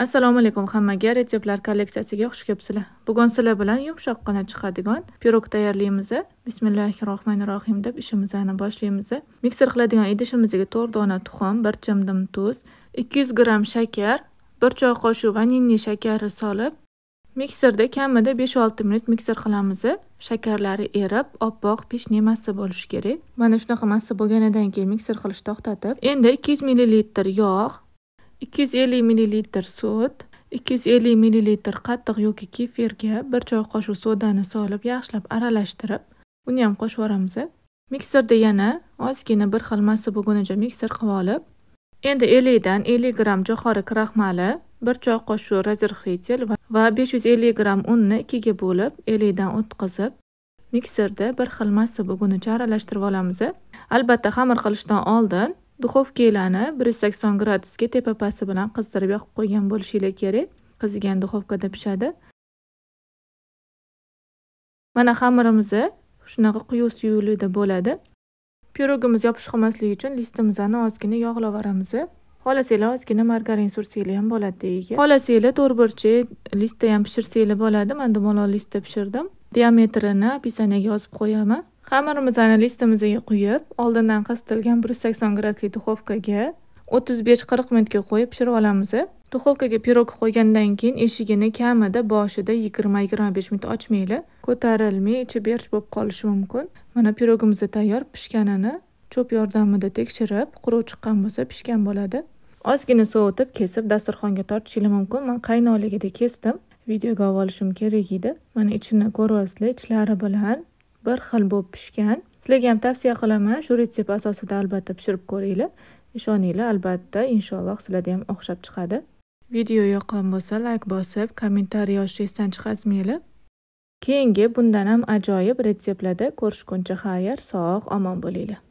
assalomu alaykum hammaga retseptlar kolleksiyasiga xush kelibsizlar bugun sizlar bilan yumshoqqina chiqadigan pirog tayyorlaymiz bismillahi rohmanir rohim deb ishimizni boshlaymiz mikser qiladigan idishimizga to'rt dona tuxum bir chimdim tuz 200 gramm shakar bir choy qoshiq vanilni shakari solib mikserda kamida 5-6 minut mikser qilamiz shakarlari erib oppoq peshni massa bo'lishi kerak mana shunaqa massa bo'lganidan keyin mikser qilishni to'xtatib endi 200 millilitr yog' 250 ml sut 250 ml qattiq yoki kefirga 1 choy qoshiq sodani solib yaxshilab aralashtirib uni ham qo'shib yuboramiz mikserda yana ozgina bir xil massa bo'lgunicha mikser qilib olib endi 50 dan 50 g jo'xori kraxmali 1 choy qoshiq razrxitel va 550 g unni ikkiga bo'lib 50 dan o'tkazib mikserda bir xil massa bo'lgunicha aralashtirib olamiz albatta xamir qilishdan oldin duxovkanglarni bir yuz sakson gradusga tepa pasti bilan qizdirib yoqib qo'ygan bo'lishinglar kerak qizigan duxovkada pishadi mana xamirimizni shunaqa quyi suyuqlikda bo'ladi pirogimiz yopishib qolmasligi uchun listimizni ozgina yog'lavoramiz xohlasanglar ozgina margarin sursanglar ham bo'ladi tagiga xohlasanglar to'rtburchi listda ham pishirsanglar bo'ladi man dumaloq listda pishirdim diametrini описаниyaga yozib qo'yaman Xamirimizni listamizga quyib, oldindan qisitilgan 180 gradusli duxovkaga 35-40 minutga qo'yib pishirib olamiz. Duxovkaga pirog qo'ygandan keyin eshigini kamida boshida 20-25 minut ochmayli. Ko'tarilmay ichi berch bo'lib qolishi mumkin. Mana pirogimiz tayyor, pishganini cho'p yordamida tekshirib, quruq chiqqan bo'lsa pishgan bo'ladi. Ozgina sovutib, kesib dasturxonga tortishinglar mumkin. Men qaynoqligida kesdim. Videoga olib olishim kerak edi. Mana ichini ko'ryapsizlar, ichlari bilan bir xil bo'lib pishgan sizlarga ham tavsiya qilaman shu retsept asosida albatta pishirib ko'ringlar ishoninglar albatta inshaalloh sizlarda ham o'xshab chiqadi video yoqqan bo'lsa layk bosib kommentariy yozishni esdan chiqazmanglar keyingi bundan ham ajoyib retseptlarda ko'rishguncha xayr sog' omon bo'linglar